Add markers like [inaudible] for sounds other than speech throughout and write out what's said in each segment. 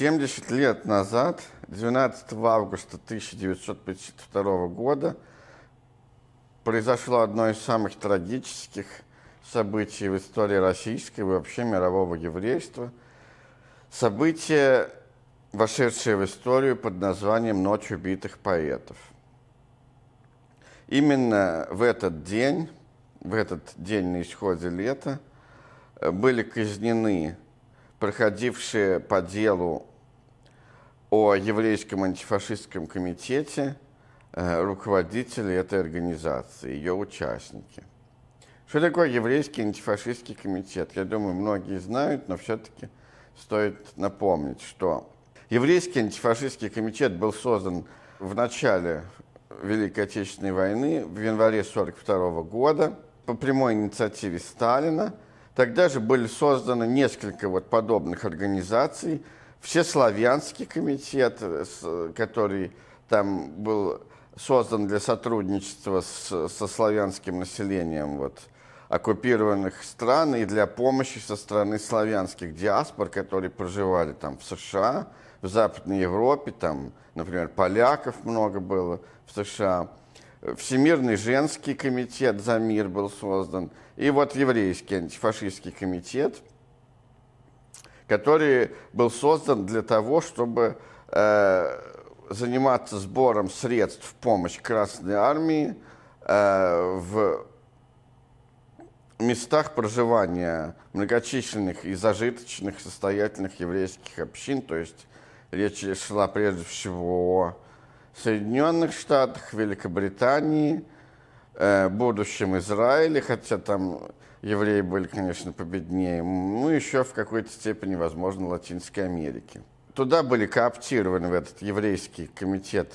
70 лет назад, 12 августа 1952 года, произошло одно из самых трагических событий в истории российского и вообще мирового еврейства. Событие, вошедшее в историю под названием «Ночь убитых поэтов». Именно в этот день, в этот день на исходе лета, были казнены проходившие по делу о еврейском антифашистском комитете, э, руководители этой организации, ее участники. Что такое еврейский антифашистский комитет? Я думаю, многие знают, но все-таки стоит напомнить, что еврейский антифашистский комитет был создан в начале Великой Отечественной войны, в январе 1942 года, по прямой инициативе Сталина. Тогда же были созданы несколько вот подобных организаций – Всеславянский комитет, который там был создан для сотрудничества с, со славянским населением вот, оккупированных стран и для помощи со стороны славянских диаспор, которые проживали там в США, в Западной Европе, там, например, поляков много было в США. Всемирный женский комитет «За мир» был создан. И вот еврейский антифашистский комитет – который был создан для того, чтобы э, заниматься сбором средств в помощь Красной Армии э, в местах проживания многочисленных и зажиточных состоятельных еврейских общин, то есть речь шла прежде всего о Соединенных Штатах, Великобритании, э, будущем Израиле, хотя там евреи были, конечно, победнее. Ну, еще в какой-то степени, возможно, Латинской Америки. Туда были кооптированы в этот еврейский комитет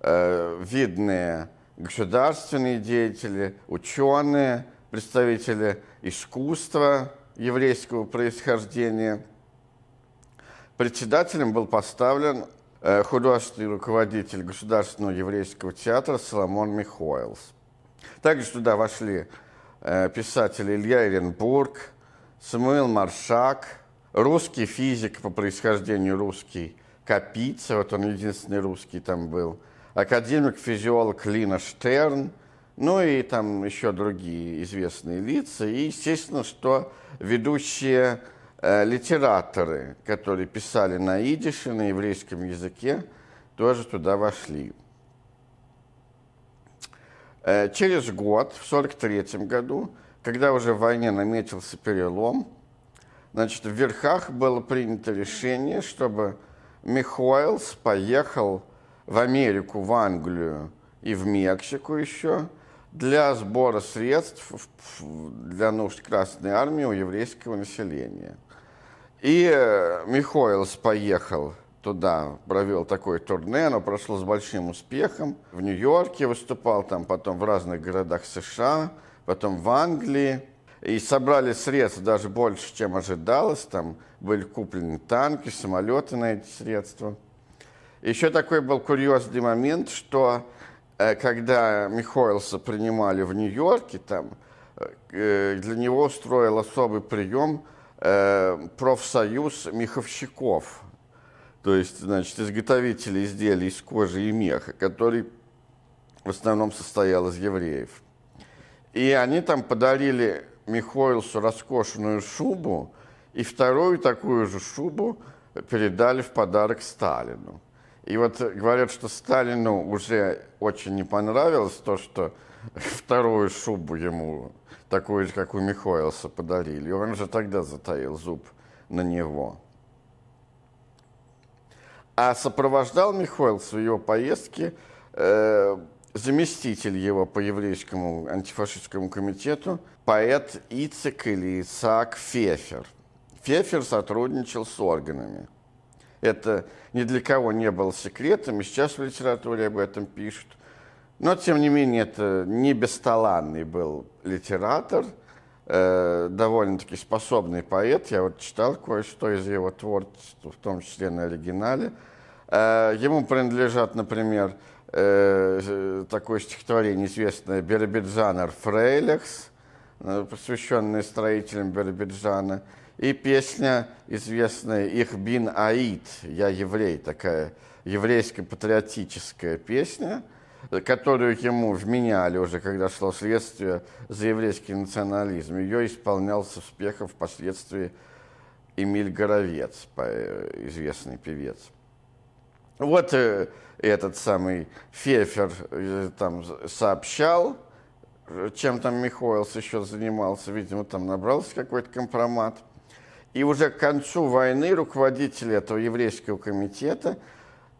э, видные государственные деятели, ученые, представители искусства еврейского происхождения. Председателем был поставлен э, художественный руководитель Государственного еврейского театра Соломон Михоэлс. Также туда вошли Э, писатель Илья Эренбург, Самуил Маршак, русский физик по происхождению русский, Капица, вот он единственный русский там был, академик-физиолог Лина Штерн, ну и там еще другие известные лица, и, естественно, что ведущие э, литераторы, которые писали на идише, на еврейском языке, тоже туда вошли. Э, через год, в 1943 году, когда уже в войне наметился перелом, значит, в Верхах было принято решение, чтобы Михоэлс поехал в Америку, в Англию и в Мексику еще для сбора средств для нужд Красной Армии у еврейского населения. И э, Михоэлс поехал туда провел такое турне, оно прошло с большим успехом. В Нью-Йорке выступал, там потом в разных городах США, потом в Англии. И собрали средства даже больше, чем ожидалось. Там были куплены танки, самолеты на эти средства. Еще такой был курьезный момент, что э, когда Михоэлса принимали в Нью-Йорке, там э, э, для него устроил особый прием профсоюз меховщиков – то есть, значит, изготовители изделий из кожи и меха, который в основном состоял из евреев. И они там подарили Михоилсу роскошную шубу, и вторую такую же шубу передали в подарок Сталину. И вот говорят, что Сталину уже очень не понравилось то, что [laughs] вторую шубу ему, такую же, как у Михоилса, подарили. И он же тогда затаил зуб на него. А сопровождал Михаил в его поездке э, заместитель его по еврейскому антифашистскому комитету, поэт Ицек или Исаак Фефер. Фефер сотрудничал с органами. Это ни для кого не было секретом, и сейчас в литературе об этом пишут. Но, тем не менее, это не бесталанный был литератор – Э, довольно-таки способный поэт. Я вот читал кое-что из его творчества, в том числе на оригинале. Э, ему принадлежат, например, э, такое стихотворение известное «Бербиджанер Фрейлекс, э, посвященное строителям Бербиджана, и песня известная «Их бин аид», «Я еврей», такая еврейско-патриотическая песня – которую ему вменяли уже, когда шло следствие за еврейский национализм. Ее исполнял со успехом впоследствии Эмиль Горовец, э, известный певец. Вот э, этот самый Фефер э, там сообщал, чем там Михоэлс еще занимался, видимо, там набрался какой-то компромат. И уже к концу войны руководитель этого еврейского комитета,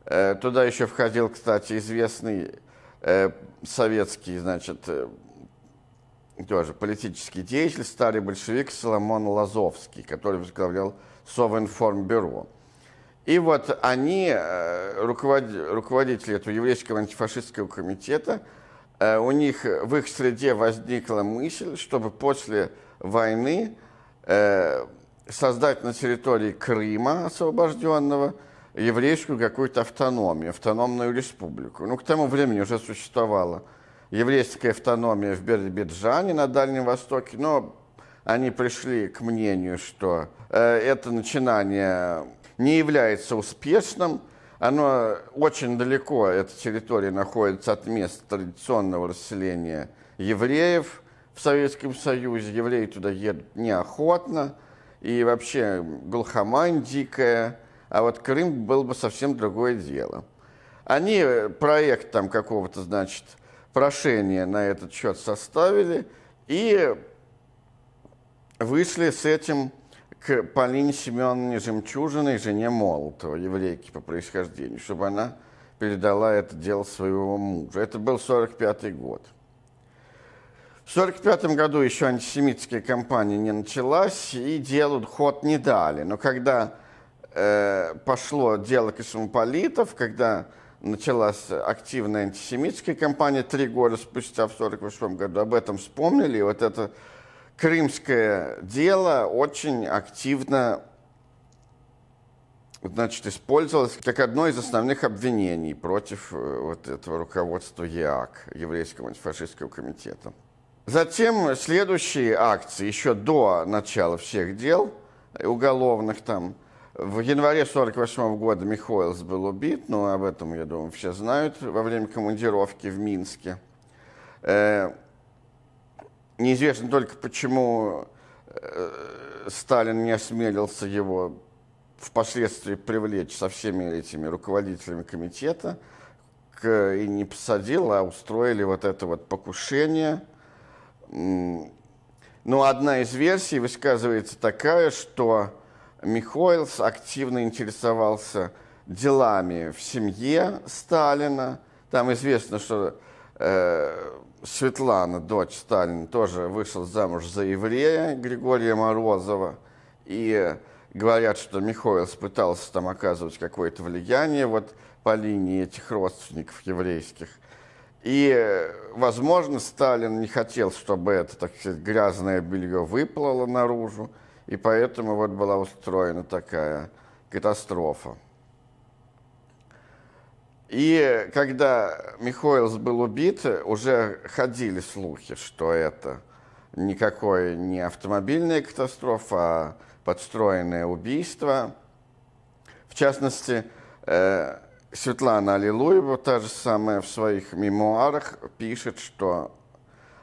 туда еще входил, кстати, известный э, советские, значит, э, тоже политический деятель, старый большевик Соломон Лазовский, который возглавлял Совинформбюро. И вот они, э, руковод... руководители этого еврейского антифашистского комитета, э, у них в их среде возникла мысль, чтобы после войны э, создать на территории Крыма освобожденного – еврейскую какую-то автономию, автономную республику. Ну, к тому времени уже существовала еврейская автономия в Биробиджане на Дальнем Востоке, но они пришли к мнению, что э, это начинание не является успешным, оно очень далеко, эта территория находится от места традиционного расселения евреев в Советском Союзе. Евреи туда едут неохотно. И вообще глухомань дикая, а вот Крым был бы совсем другое дело. Они э, проект там какого-то, значит, прошения на этот счет составили и вышли с этим к Полине Семеновне Жемчужиной, жене Молотова, еврейке по происхождению, чтобы она передала это дело своего мужа. Это был 1945 год. В 1945 году еще антисемитская кампания не началась, и делу ход не дали. Но когда э, пошло дело космополитов, когда началась активная антисемитская кампания три года спустя, в 1948 году, об этом вспомнили. И вот это крымское дело очень активно значит, использовалось как одно из основных обвинений против э, вот этого руководства ЕАК, Еврейского антифашистского комитета. Затем следующие акции, еще до начала всех дел уголовных там, в январе 1948 года Михоэлс был убит, но ну, об этом, я думаю, все знают, во время командировки в Минске. Э, неизвестно только, почему э, Сталин не осмелился его впоследствии привлечь со всеми этими руководителями комитета к, и не посадил, а устроили вот это вот покушение. Но ну, одна из версий высказывается такая, что Михоэлс активно интересовался делами в семье Сталина. Там известно, что э, Светлана, дочь Сталина, тоже вышла замуж за еврея Григория Морозова. И говорят, что Михоэлс пытался там оказывать какое-то влияние вот по линии этих родственников еврейских. И, э, возможно, Сталин не хотел, чтобы это, так сказать, грязное белье выплыло наружу. И поэтому вот была устроена такая катастрофа. И когда Михоэлс был убит, уже ходили слухи, что это никакое не автомобильная катастрофа, а подстроенное убийство. В частности, э, Светлана Аллилуева, та же самая в своих мемуарах, пишет, что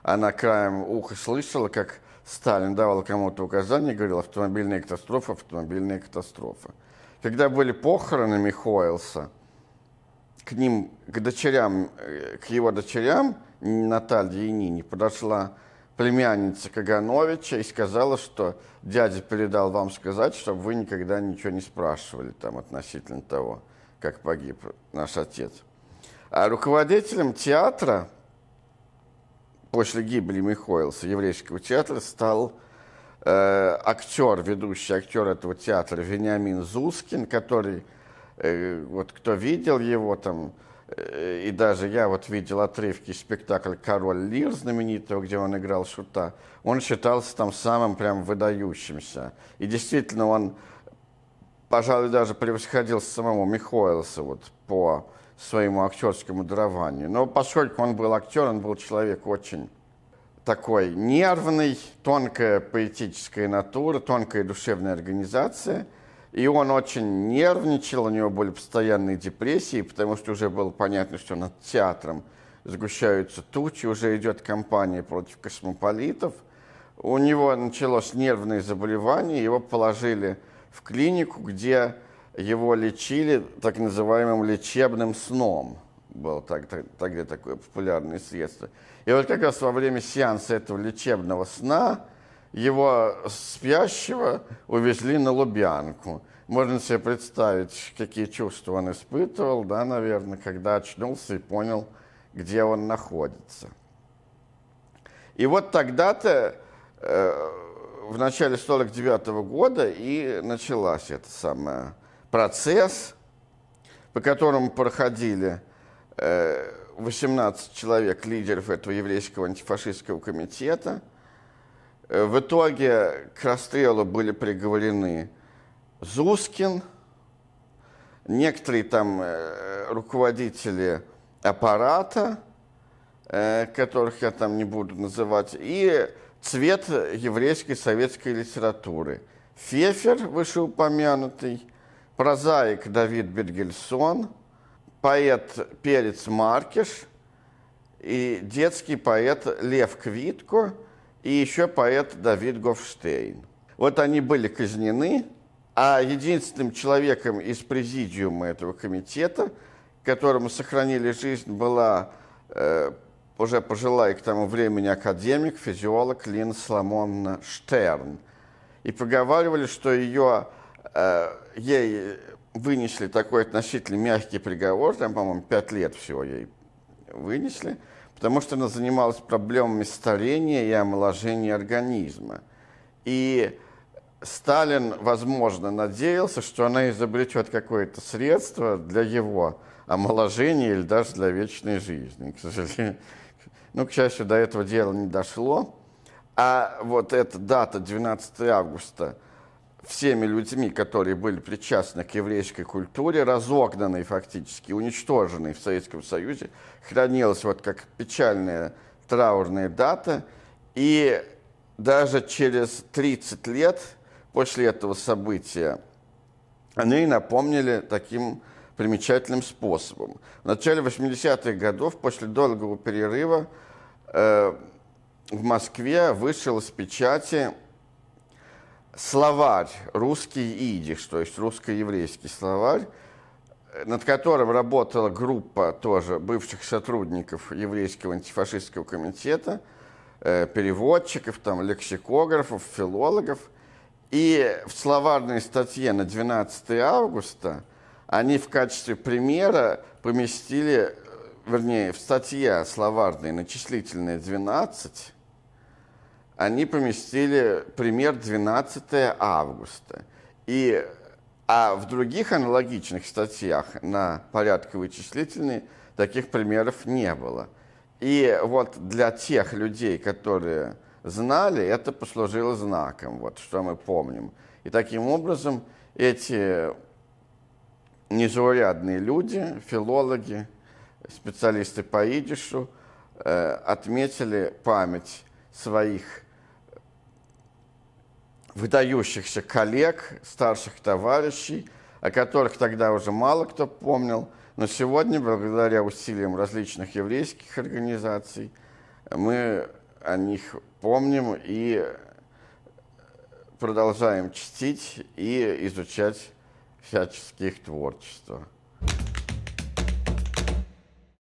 она краем уха слышала, как Сталин давал кому-то указания, говорил «автомобильная катастрофа, автомобильная катастрофа». Когда были похороны Михоэлса, к ним, к дочерям, э, к его дочерям, Наталье и Нине, подошла племянница Кагановича и сказала, что дядя передал вам сказать, чтобы вы никогда ничего не спрашивали там относительно того, как погиб наш отец. А руководителем театра после гибели Михоэлса еврейского театра стал э, актер, ведущий актер этого театра Вениамин Зускин, который, э, вот кто видел его там, э, и даже я вот видел отрывки спектакля «Король Лир» знаменитого, где он играл Шута, он считался там самым прям выдающимся. И действительно он, пожалуй, даже превосходил самому Михоэлса вот по своему актерскому дарованию. Но поскольку он был актер, он был человек очень такой нервный, тонкая поэтическая натура, тонкая душевная организация. И он очень нервничал, у него были постоянные депрессии, потому что уже было понятно, что над театром сгущаются тучи, уже идет кампания против космополитов. У него началось нервное заболевание, его положили в клинику, где его лечили так называемым лечебным сном. Было так, так, тогда такое популярное средство. И вот как раз во время сеанса этого лечебного сна его спящего увезли на Лубянку. Можно себе представить, какие чувства он испытывал, да, наверное, когда очнулся и понял, где он находится. И вот тогда-то, э, в начале 49 -го года, и началась эта самая процесс, по которому проходили 18 э, человек, лидеров этого еврейского антифашистского комитета. Э, в итоге к расстрелу были приговорены Зускин, некоторые там э, руководители аппарата, которых я там не буду называть, и цвет еврейской советской литературы. Фефер, вышеупомянутый, прозаик Давид Бетгельсон, поэт Перец Маркиш и детский поэт Лев Квитко и еще поэт Давид Гофштейн. Вот они были казнены, а единственным человеком из президиума этого комитета, которому сохранили жизнь, была э, уже пожилая к тому времени академик, физиолог Лин Соломон Штерн. И поговаривали, что ее Э, ей вынесли такой относительно мягкий приговор, там, по-моему, пять лет всего ей вынесли, потому что она занималась проблемами старения и омоложения организма. И Сталин, возможно, надеялся, что она изобретет какое-то средство для его омоложения или даже для вечной жизни. К сожалению, [laughs] ну, к счастью, до этого дела не дошло. А вот эта дата, 12 августа – всеми людьми, которые были причастны к еврейской культуре, разогнанной фактически, уничтоженной в Советском Союзе, хранилась вот как печальная траурная дата. И даже через 30 лет после этого события они напомнили таким примечательным способом. В начале 80-х годов, после долгого перерыва, э, в Москве вышел из печати словарь русский идиш, то есть русско-еврейский словарь, над которым работала группа тоже бывших сотрудников еврейского антифашистского комитета, э, переводчиков, там, лексикографов, филологов. И в словарной статье на 12 августа они в качестве примера поместили, э, вернее, в статье словарной начислительная 12, они поместили пример 12 августа. И, а в других аналогичных статьях на порядковые числительные таких примеров не было. И вот для тех людей, которые знали, это послужило знаком, вот что мы помним. И таким образом эти незаурядные люди, филологи, специалисты по идишу, э, отметили память своих выдающихся коллег, старших товарищей, о которых тогда уже мало кто помнил. Но сегодня, благодаря усилиям различных еврейских организаций, мы о них помним и продолжаем чтить и изучать всяческих творчество.